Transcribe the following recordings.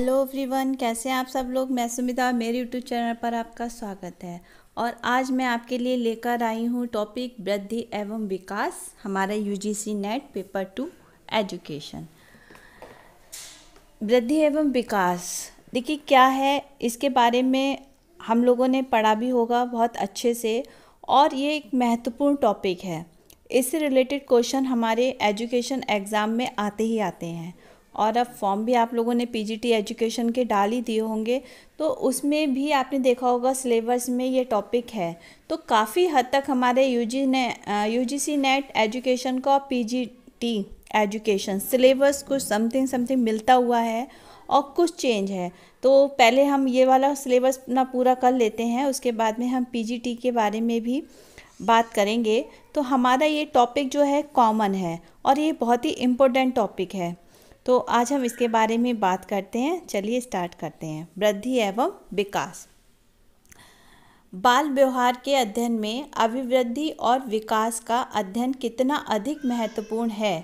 Hello everyone कैसे हैं आप सब लोग मैं सुमिता मेरे यूट्यूब चैनल पर आपका स्वागत है और आज मैं आपके लिए लेकर आई हूँ टॉपिक वृद्धि एवं विकास हमारा UGC NET paper two education वृद्धि एवं विकास देखिए क्या है इसके बारे में हम लोगों ने पढ़ा भी होगा बहुत अच्छे से और ये एक महत्वपूर्ण टॉपिक है इससे रिलेटेड क्वेश्चन हमारे एजुकेशन एग्ज़ाम में आते ही आते हैं और अब फॉर्म भी आप लोगों ने पीजीटी एजुकेशन के डाल ही दिए होंगे तो उसमें भी आपने देखा होगा सिलेबस में ये टॉपिक है तो काफ़ी हद तक हमारे यूजी ने यूजीसी नेट एजुकेशन का पीजीटी एजुकेशन सिलेबस कुछ समथिंग समथिंग मिलता हुआ है और कुछ चेंज है तो पहले हम ये वाला सिलेबस अपना पूरा कर लेते हैं उसके बाद में हम पी के बारे में भी बात करेंगे तो हमारा ये टॉपिक जो है कॉमन है और ये बहुत ही इम्पोर्टेंट टॉपिक है तो आज हम इसके बारे में बात करते हैं चलिए स्टार्ट करते हैं वृद्धि एवं विकास बाल व्यवहार के अध्ययन में अभिवृद्धि और विकास का अध्ययन कितना अधिक महत्वपूर्ण है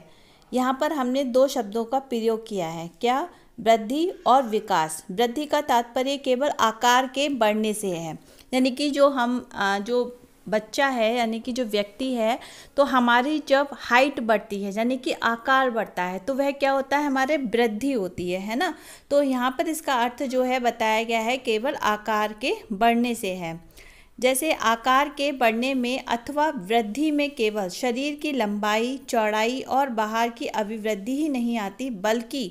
यहाँ पर हमने दो शब्दों का प्रयोग किया है क्या वृद्धि और विकास वृद्धि का तात्पर्य केवल आकार के बढ़ने से है यानी कि जो हम जो बच्चा है यानी कि जो व्यक्ति है तो हमारी जब हाइट बढ़ती है यानी कि आकार बढ़ता है तो वह क्या होता है हमारे वृद्धि होती है है ना तो यहाँ पर इसका अर्थ जो है बताया गया है केवल आकार के बढ़ने से है जैसे आकार के बढ़ने में अथवा वृद्धि में केवल शरीर की लंबाई चौड़ाई और बाहर की अभिवृद्धि ही नहीं आती बल्कि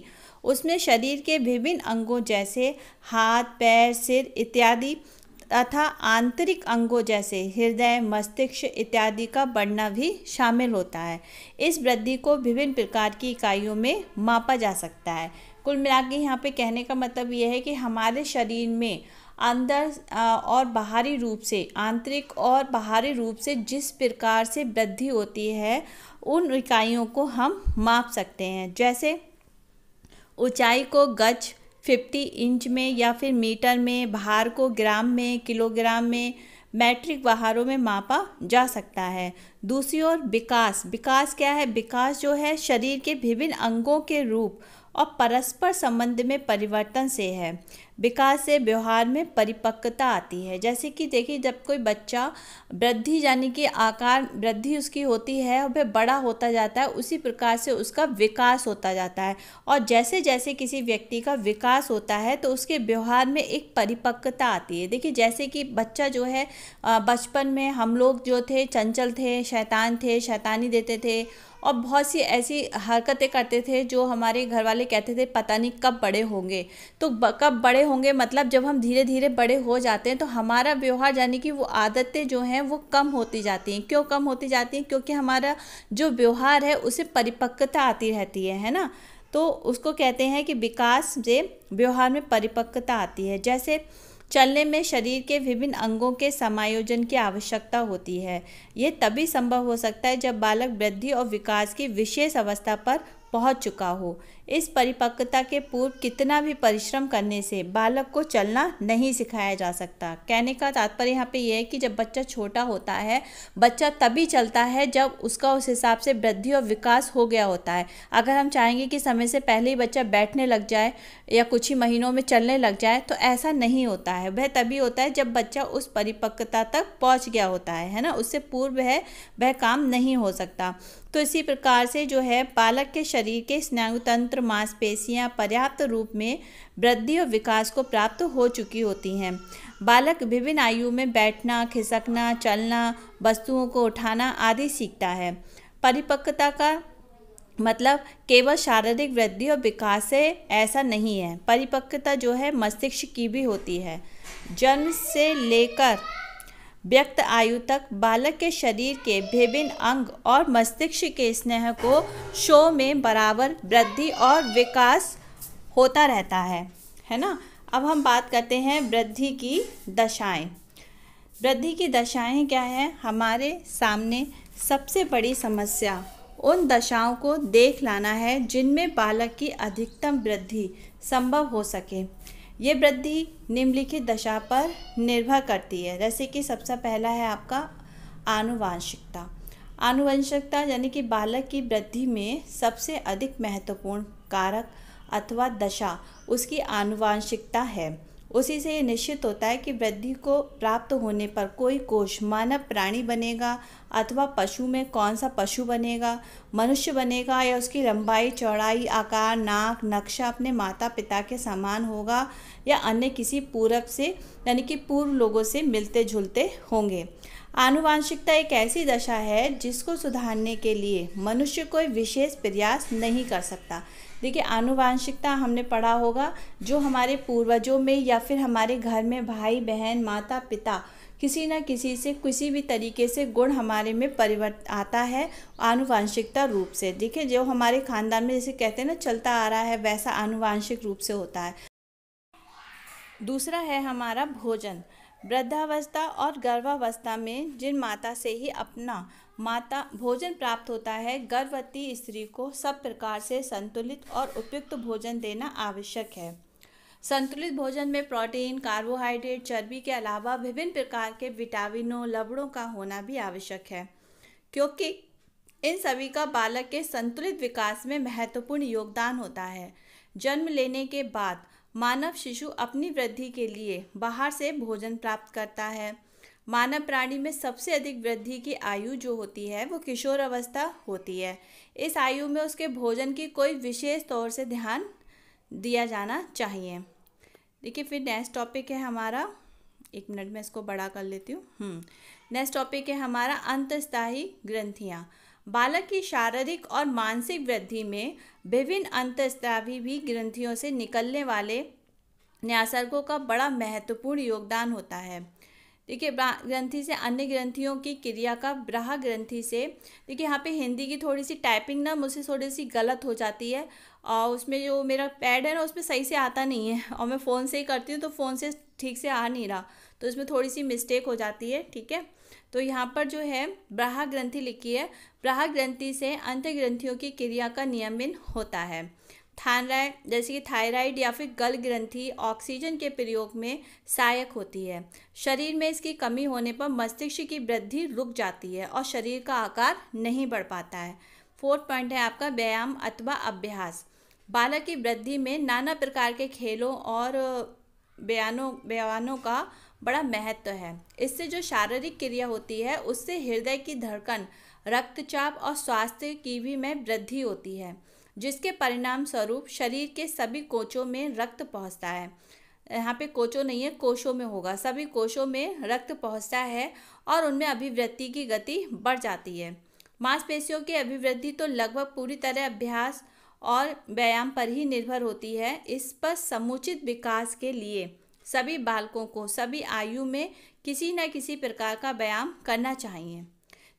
उसमें शरीर के विभिन्न अंगों जैसे हाथ पैर सिर इत्यादि तथा आंतरिक अंगों जैसे हृदय मस्तिष्क इत्यादि का बढ़ना भी शामिल होता है इस वृद्धि को विभिन्न प्रकार की इकाइयों में मापा जा सकता है कुल मिला के यहाँ पर कहने का मतलब यह है कि हमारे शरीर में अंदर और बाहरी रूप से आंतरिक और बाहरी रूप से जिस प्रकार से वृद्धि होती है उन इकाइयों को हम माप सकते हैं जैसे ऊंचाई को गज फिफ्टी इंच में या फिर मीटर में भार को ग्राम में किलोग्राम में मैट्रिक बहारों में मापा जा सकता है दूसरी ओर विकास विकास क्या है विकास जो है शरीर के विभिन्न अंगों के रूप और परस्पर संबंध में परिवर्तन से है विकास से व्यवहार में परिपक्वता आती है जैसे कि देखिए जब कोई बच्चा वृद्धि यानी कि आकार वृद्धि उसकी होती है वह बड़ा होता जाता है उसी प्रकार से उसका विकास होता जाता है और जैसे जैसे किसी व्यक्ति का विकास होता है तो उसके व्यवहार में एक परिपक्वता आती है देखिए जैसे कि बच्चा जो है बचपन में हम लोग जो थे चंचल थे शैतान थे शैतानी देते थे और बहुत सी ऐसी हरकतें करते थे जो हमारे घर वाले कहते थे पता नहीं कब बड़े होंगे तो कब बड़े होंगे मतलब जब हम धीरे धीरे बड़े हो जाते हैं तो हमारा व्यवहार यानी कि वो आदतें जो हैं वो कम होती जाती हैं क्यों कम होती जाती हैं क्योंकि हमारा जो व्यवहार है उसे परिपक्वता आती रहती है है ना तो उसको कहते हैं कि विकास से व्यवहार में परिपक्वता आती है जैसे चलने में शरीर के विभिन्न अंगों के समायोजन की आवश्यकता होती है ये तभी संभव हो सकता है जब बालक वृद्धि और विकास की विशेष अवस्था पर पहुंच चुका हो इस परिपक्वता के पूर्व कितना भी परिश्रम करने से बालक को चलना नहीं सिखाया जा सकता कहने का तात्पर्य यहाँ पे यह है कि जब बच्चा छोटा होता है बच्चा तभी चलता है जब उसका उस हिसाब से वृद्धि और विकास हो गया होता है अगर हम चाहेंगे कि समय से पहले ही बच्चा बैठने लग जाए या कुछ ही महीनों में चलने लग जाए तो ऐसा नहीं होता है वह तभी होता है जब बच्चा उस परिपक्वता तक पहुँच गया होता है है ना उससे पूर्व है वह काम नहीं हो सकता तो इसी प्रकार से जो है बालक के शरीर के स्नायु तंत्र मांसपेशियां पर्याप्त रूप में वृद्धि और विकास को प्राप्त हो चुकी होती हैं बालक विभिन्न आयु में बैठना खिसकना चलना वस्तुओं को उठाना आदि सीखता है परिपक्वता का मतलब केवल शारीरिक वृद्धि और विकास से ऐसा नहीं है परिपक्वता जो है मस्तिष्क की भी होती है जन्म से लेकर व्यक्त आयु तक बालक के शरीर के विभिन्न अंग और मस्तिष्क के स्नेह को शो में बराबर वृद्धि और विकास होता रहता है है ना अब हम बात करते हैं वृद्धि की दशाएं वृद्धि की दशाएं क्या है हमारे सामने सबसे बड़ी समस्या उन दशाओं को देख लाना है जिनमें बालक की अधिकतम वृद्धि संभव हो सके ये वृद्धि निम्नलिखित दशा पर निर्भर करती है जैसे कि सबसे पहला है आपका आनुवांशिकता आनुवंशिकता यानी कि बालक की वृद्धि में सबसे अधिक महत्वपूर्ण कारक अथवा दशा उसकी आनुवांशिकता है उसी से ये निश्चित होता है कि वृद्धि को प्राप्त होने पर कोई कोष मानव प्राणी बनेगा अथवा पशु में कौन सा पशु बनेगा मनुष्य बनेगा या उसकी लंबाई चौड़ाई आकार नाक नक्शा अपने माता पिता के समान होगा या अन्य किसी पूर्व से यानी कि पूर्व लोगों से मिलते जुलते होंगे आनुवांशिकता एक ऐसी दशा है जिसको सुधारने के लिए मनुष्य कोई विशेष प्रयास नहीं कर सकता देखिए आनुवांशिकता हमने पढ़ा होगा जो हमारे पूर्वजों में या फिर हमारे घर में भाई बहन माता पिता किसी न किसी से किसी भी तरीके से गुण हमारे में परिवर्त आता है आनुवांशिकता रूप से देखिए जो हमारे खानदान में जैसे कहते हैं ना चलता आ रहा है वैसा आनुवांशिक रूप से होता है दूसरा है हमारा भोजन वृद्धावस्था और गर्भावस्था में जिन माता से ही अपना माता भोजन प्राप्त होता है गर्भवती स्त्री को सब प्रकार से संतुलित और उपयुक्त भोजन देना आवश्यक है संतुलित भोजन में प्रोटीन कार्बोहाइड्रेट चर्बी के अलावा विभिन्न प्रकार के विटामिनों लवड़ों का होना भी आवश्यक है क्योंकि इन सभी का बालक के संतुलित विकास में महत्वपूर्ण योगदान होता है जन्म लेने के बाद मानव शिशु अपनी वृद्धि के लिए बाहर से भोजन प्राप्त करता है मानव प्राणी में सबसे अधिक वृद्धि की आयु जो होती है वो किशोर अवस्था होती है इस आयु में उसके भोजन की कोई विशेष तौर से ध्यान दिया जाना चाहिए देखिए फिर नेक्स्ट टॉपिक है हमारा एक मिनट में इसको बड़ा कर लेती हूँ नेक्स्ट हम्म। टॉपिक है हमारा अंतस्थायी ग्रंथियाँ बालक की शारीरिक और मानसिक वृद्धि में विभिन्न अंतस्त्रावी भी ग्रंथियों से निकलने वाले न्यासर्गों का बड़ा महत्वपूर्ण योगदान होता है देखिए ग्रंथि से अन्य ग्रंथियों की क्रिया का ब्राह ग्रंथि से देखिए यहाँ पे हिंदी की थोड़ी सी टाइपिंग ना मुझसे थोड़ी सी गलत हो जाती है और उसमें जो मेरा पैड है ना उसमें सही से आता नहीं है और मैं फ़ोन से ही करती हूँ तो फ़ोन से ठीक से आ नहीं रहा तो इसमें थोड़ी सी मिस्टेक हो जाती है ठीक है तो यहाँ पर जो है ब्राह ग्रंथि लिखी है ब्राह ग्रंथि से अंत्य ग्रंथियों की क्रिया का नियमन होता है थायराइड जैसे कि थायराइड या फिर गल ग्रंथि ऑक्सीजन के प्रयोग में सहायक होती है शरीर में इसकी कमी होने पर मस्तिष्क की वृद्धि रुक जाती है और शरीर का आकार नहीं बढ़ पाता है फोर्थ पॉइंट है आपका व्यायाम अथवा अभ्यास बालक की वृद्धि में नाना प्रकार के खेलों और बयानों बयानों का बड़ा महत्व तो है इससे जो शारीरिक क्रिया होती है उससे हृदय की धड़कन रक्तचाप और स्वास्थ्य की भी में वृद्धि होती है जिसके परिणाम स्वरूप शरीर के सभी कोचों में रक्त पहुंचता है यहाँ पे कोचों नहीं है कोशों में होगा सभी कोशों में रक्त पहुंचता है और उनमें अभिवृत्ति की गति बढ़ जाती है मांसपेशियों की अभिवृद्धि तो लगभग पूरी तरह अभ्यास और व्यायाम पर ही निर्भर होती है इस पर समुचित विकास के लिए सभी बालकों को सभी आयु में किसी न किसी प्रकार का व्यायाम करना चाहिए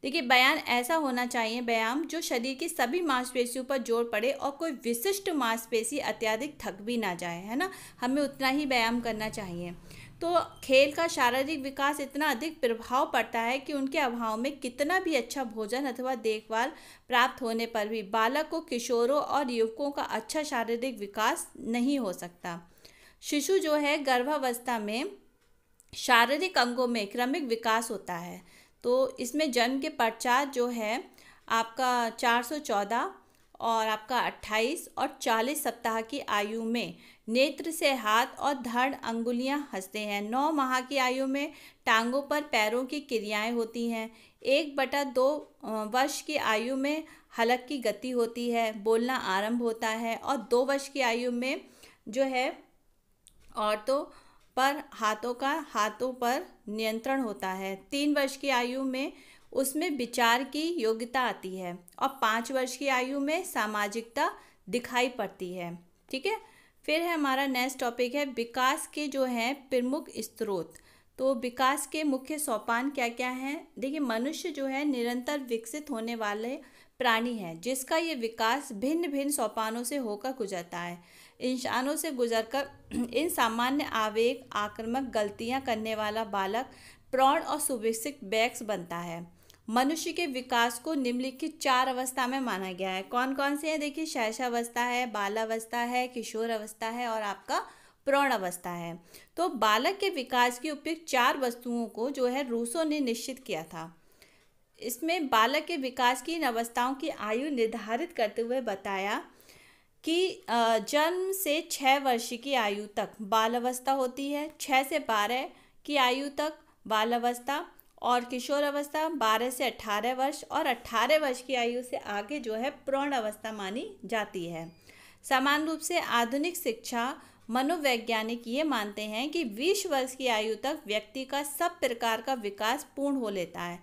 देखिए बयान ऐसा होना चाहिए व्यायाम जो शरीर की सभी मांसपेशियों पर जोर पड़े और कोई विशिष्ट मांसपेशी अत्यधिक थक भी ना जाए है ना हमें उतना ही व्यायाम करना चाहिए तो खेल का शारीरिक विकास इतना अधिक प्रभाव पड़ता है कि उनके अभाव में कितना भी अच्छा भोजन अथवा देखभाल प्राप्त होने पर भी बालक को किशोरों और युवकों का अच्छा शारीरिक विकास नहीं हो सकता शिशु जो है गर्भावस्था में शारीरिक अंगों में क्रमिक विकास होता है तो इसमें जन्म के पश्चात जो है आपका 414 और आपका 28 और 40 सप्ताह की आयु में नेत्र से हाथ और धड़ अंगुलियां हंसते हैं नौ माह की आयु में टांगों पर पैरों की क्रियाएं होती हैं एक बटा दो वर्ष की आयु में हलक की गति होती है बोलना आरंभ होता है और दो वर्ष की आयु में जो है और तो पर हाथों का हाथों पर नियंत्रण होता है तीन वर्ष की आयु में उसमें विचार की योग्यता आती है और पाँच वर्ष की आयु में सामाजिकता दिखाई पड़ती है ठीक है फिर है हमारा नेक्स्ट टॉपिक है विकास के जो हैं प्रमुख स्त्रोत तो विकास के मुख्य सोपान क्या क्या हैं देखिए मनुष्य जो है निरंतर विकसित होने वाले प्राणी है जिसका ये विकास भिन्न भिन्न सोपानों से होकर गुजरता है इंसानों से गुजरकर इन सामान्य आवेग आक्रमक गलतियां करने वाला बालक प्रौढ़ और सुविकसित बैक्स बनता है मनुष्य के विकास को निम्नलिखित चार अवस्था में माना गया है कौन कौन से हैं देखिए शैशावस्था है बालावस्था है किशोर अवस्था है और आपका प्रौण अवस्था है तो बालक के विकास की उपयुक्त चार वस्तुओं को जो है रूसों ने निश्चित किया था इसमें बालक के विकास की इन अवस्थाओं की आयु निर्धारित करते हुए बताया कि जन्म से छः वर्ष की आयु तक बाल अवस्था होती है छः से बारह की आयु तक बाल अवस्था और किशोर अवस्था बारह से अठारह वर्ष और अट्ठारह वर्ष की आयु से आगे जो है प्रौण अवस्था मानी जाती है समान रूप से आधुनिक शिक्षा मनोवैज्ञानिक ये मानते हैं कि बीस वर्ष की आयु तक व्यक्ति का सब प्रकार का विकास पूर्ण हो लेता है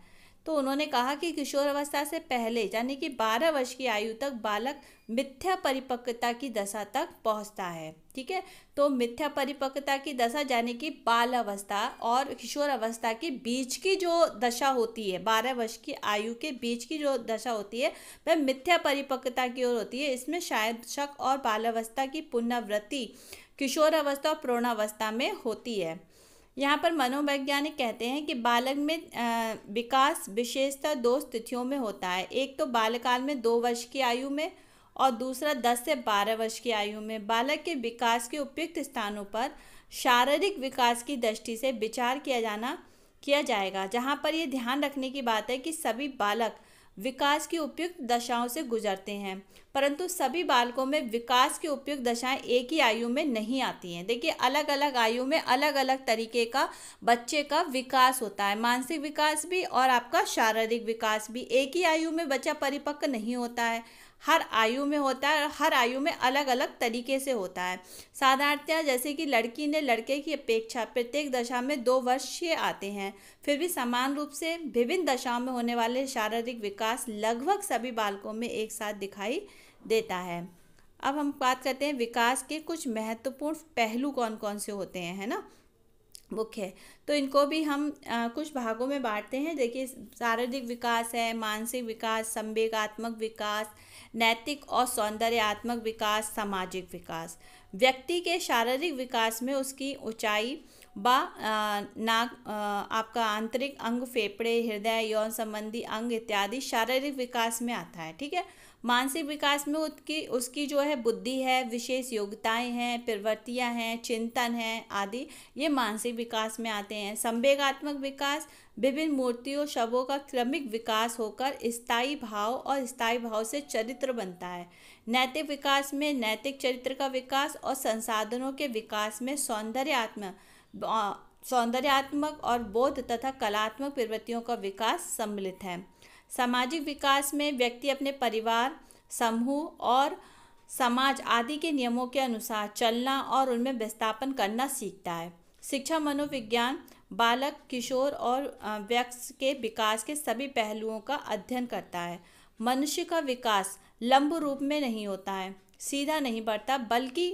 तो उन्होंने कहा कि किशोरावस्था से पहले यानी कि 12 वर्ष की आयु तक बालक मिथ्या परिपक्वता की दशा तक पहुंचता है ठीक है तो मिथ्या परिपक्वता की दशा यानी कि बाल अवस्था और किशोर अवस्था के बीच की जो दशा होती है बारह वर्ष की आयु के बीच की जो दशा होती है वह मिथ्या परिपक्वता की ओर होती है इसमें शायद शक और अवस्था की पुनरावृत्ति किशोरावस्था और प्रौणावस्था में होती है यहाँ पर मनोवैज्ञानिक कहते हैं कि बालक में विकास विशेषतः दो स्थितियों में होता है एक तो बालकाल में दो वर्ष की आयु में और दूसरा दस से बारह वर्ष की आयु में बालक के विकास के उपयुक्त स्थानों पर शारीरिक विकास की दृष्टि से विचार किया जाना किया जाएगा जहाँ पर यह ध्यान रखने की बात है कि सभी बालक विकास की उपयुक्त दशाओं से गुजरते हैं परंतु सभी बालकों में विकास की उपयुक्त दशाएं एक ही आयु में नहीं आती हैं देखिए अलग अलग आयु में अलग अलग तरीके का बच्चे का विकास होता है मानसिक विकास भी और आपका शारीरिक विकास भी एक ही आयु में बच्चा परिपक्व नहीं होता है हर आयु में होता है और हर आयु में अलग अलग तरीके से होता है साधारणतया जैसे कि लड़की ने लड़के की अपेक्षा प्रत्येक दशा में दो वर्षीय आते हैं फिर भी समान रूप से विभिन्न दशाओं में होने वाले शारीरिक विकास लगभग सभी बालकों में एक साथ दिखाई देता है अब हम बात करते हैं विकास के कुछ महत्वपूर्ण पहलू कौन कौन से होते हैं है ना बुक है तो इनको भी हम आ, कुछ भागों में बांटते हैं देखिए शारीरिक विकास है मानसिक विकास संवेगात्मक विकास नैतिक और सौंदर्यात्मक विकास सामाजिक विकास व्यक्ति के शारीरिक विकास में उसकी ऊंचाई व नाक आपका आंतरिक अंग फेफड़े हृदय यौन संबंधी अंग इत्यादि शारीरिक विकास में आता है ठीक है मानसिक विकास में उसकी उसकी जो है बुद्धि है विशेष योग्यताएं हैं प्रवृत्तियां हैं चिंतन है आदि ये मानसिक विकास में आते हैं संवेगात्मक विकास विभिन्न मूर्तियों शवों का क्रमिक विकास होकर स्थायी भाव और स्थायी भाव से चरित्र बनता है नैतिक विकास में नैतिक चरित्र का विकास और संसाधनों के विकास में सौंदर्यात्मक सौंदर्यात्मक और बोध तथा कलात्मक प्रवृत्तियों का विकास सम्मिलित है सामाजिक विकास में व्यक्ति अपने परिवार समूह और समाज आदि के नियमों के अनुसार चलना और उनमें विस्थापन करना सीखता है शिक्षा मनोविज्ञान बालक किशोर और व्यक्त के विकास के सभी पहलुओं का अध्ययन करता है मनुष्य का विकास लंब रूप में नहीं होता है सीधा नहीं बढ़ता बल्कि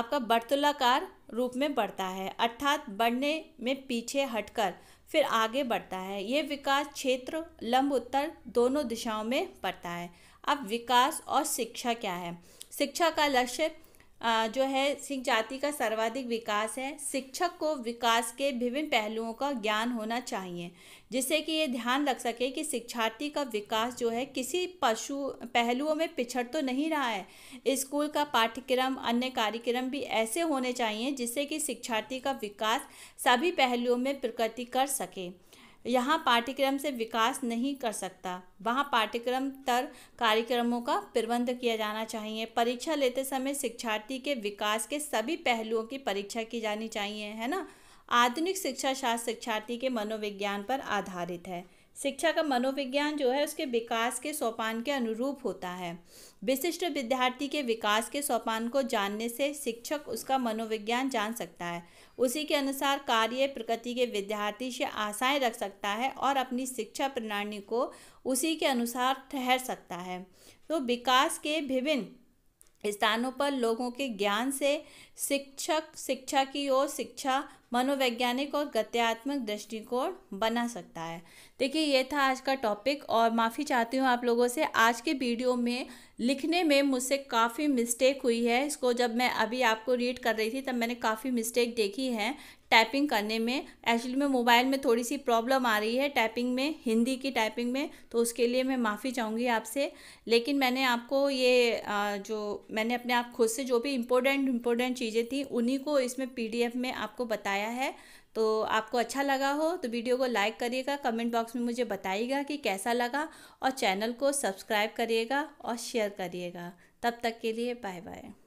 आपका बर्तुलाकार रूप में बढ़ता है अर्थात बढ़ने में पीछे हटकर फिर आगे बढ़ता है ये विकास क्षेत्र लंब उत्तर दोनों दिशाओं में पड़ता है अब विकास और शिक्षा क्या है शिक्षा का लक्ष्य जो है सिंह जाति का सर्वाधिक विकास है शिक्षक को विकास के विभिन्न पहलुओं का ज्ञान होना चाहिए जिससे कि ये ध्यान रख सके कि शिक्षार्थी का विकास जो है किसी पशु पहलुओं में पिछड़ तो नहीं रहा है स्कूल का पाठ्यक्रम अन्य कार्यक्रम भी ऐसे होने चाहिए जिससे कि शिक्षार्थी का विकास सभी पहलुओं में प्रकृति कर सके यहाँ पाठ्यक्रम से विकास नहीं कर सकता वहाँ पाठ्यक्रम तर कार्यक्रमों का प्रबंध किया जाना चाहिए परीक्षा लेते समय शिक्षार्थी के विकास के सभी पहलुओं की परीक्षा की जानी चाहिए है ना आधुनिक शिक्षा शास्त्र शिक्षार्थी के मनोविज्ञान पर आधारित है शिक्षा का मनोविज्ञान जो है उसके विकास के सोपान के अनुरूप होता है विशिष्ट विद्यार्थी के विकास के सोपान को जानने से शिक्षक उसका मनोविज्ञान जान सकता है उसी के अनुसार कार्य प्रकृति के विद्यार्थी से आशाएं रख सकता है और अपनी शिक्षा प्रणाली को उसी के अनुसार ठहर सकता है तो विकास के विभिन्न स्थानों पर लोगों के ज्ञान से शिक्षक शिक्षा की ओर शिक्षा मनोवैज्ञानिक और गत्यात्मक दृष्टिकोण बना सकता है देखिए ये था आज का टॉपिक और माफ़ी चाहती हूँ आप लोगों से आज के वीडियो में लिखने में मुझसे काफ़ी मिस्टेक हुई है इसको जब मैं अभी आपको रीड कर रही थी तब मैंने काफ़ी मिस्टेक देखी है टाइपिंग करने में एक्चुअली में मोबाइल में थोड़ी सी प्रॉब्लम आ रही है टाइपिंग में हिंदी की टाइपिंग में तो उसके लिए मैं माफ़ी चाहूँगी आपसे लेकिन मैंने आपको ये जो मैंने अपने आप खुद से जो भी इम्पोर्टेंट इम्पोर्टेंट चीज़ें थी उन्हीं को इसमें पीडीएफ में आपको बताया है तो आपको अच्छा लगा हो तो वीडियो को लाइक करिएगा कमेंट बॉक्स में मुझे बताइएगा कि कैसा लगा और चैनल को सब्सक्राइब करिएगा और शेयर करिएगा तब तक के लिए बाय बाय